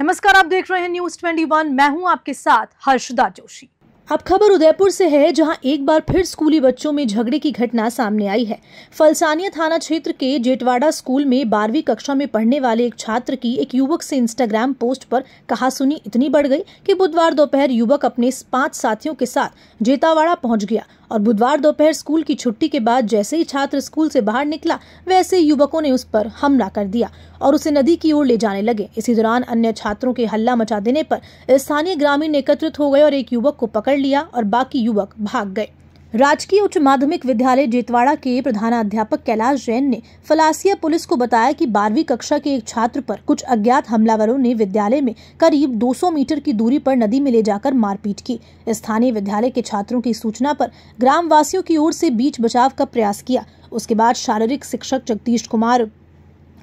नमस्कार आप देख रहे हैं न्यूज 21 मैं हूं आपके साथ हर्षदा जोशी अब खबर उदयपुर से है जहां एक बार फिर स्कूली बच्चों में झगड़े की घटना सामने आई है फलसानिया थाना क्षेत्र के जेटवाड़ा स्कूल में बारहवीं कक्षा में पढ़ने वाले एक छात्र की एक युवक से इंस्टाग्राम पोस्ट पर कहा सुनी इतनी बढ़ गई कि बुधवार दोपहर युवक अपने पांच साथियों के साथ जेतावाड़ा पहुंच गया और बुधवार दोपहर स्कूल की छुट्टी के बाद जैसे ही छात्र स्कूल से बाहर निकला वैसे युवकों ने उस पर हमला कर दिया और उसे नदी की ओर ले जाने लगे इसी दौरान अन्य छात्रों के हल्ला मचा देने पर स्थानीय ग्रामीण एकत्रित हो गए और एक युवक को पकड़ पकड़ लिया और बाकी युवक भाग गए राजकीय उच्च माध्यमिक विद्यालय जेतवाड़ा के प्रधानाध्यापक कैलाश जैन ने फलासिया पुलिस को बताया कि बारहवीं कक्षा के एक छात्र पर कुछ अज्ञात हमलावरों ने विद्यालय में करीब 200 मीटर की दूरी पर नदी में ले जाकर मारपीट की स्थानीय विद्यालय के छात्रों की सूचना पर ग्रामवासियों की ओर से बीच बचाव का प्रयास किया उसके बाद शारीरिक शिक्षक जगदीश कुमार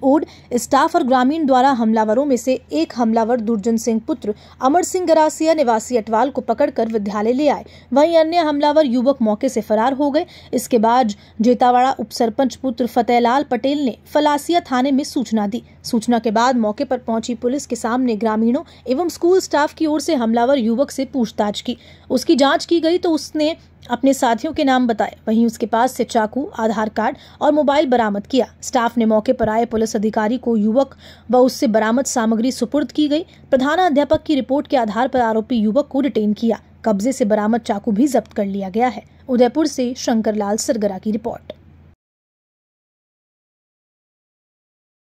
ओड स्टाफ और ग्रामीण द्वारा हमलावरों में से एक हमलावर दुर्जन सिंह पुत्र अमर सिंह गरासिया निवासी अटवाल को पकड़कर विद्यालय ले आए वहीं अन्य हमलावर युवक मौके से फरार हो गए इसके बाद जेतावाड़ा उप सरपंच पुत्र फतेहलाल पटेल ने फलासिया थाने में सूचना दी सूचना के बाद मौके पर पहुंची पुलिस के सामने ग्रामीणों एवं स्कूल स्टाफ की ओर से हमलावर युवक से पूछताछ की उसकी जांच की गई तो उसने अपने साथियों के नाम बताए वहीं उसके पास से चाकू आधार कार्ड और मोबाइल बरामद किया स्टाफ ने मौके पर आए पुलिस अधिकारी को युवक व उससे बरामद सामग्री सुपुर्द की गई प्रधानाध्यापक की रिपोर्ट के आधार पर आरोपी युवक को डिटेन किया कब्जे से बरामद चाकू भी जब्त कर लिया गया है उदयपुर से शंकरलाल सरगरा की रिपोर्ट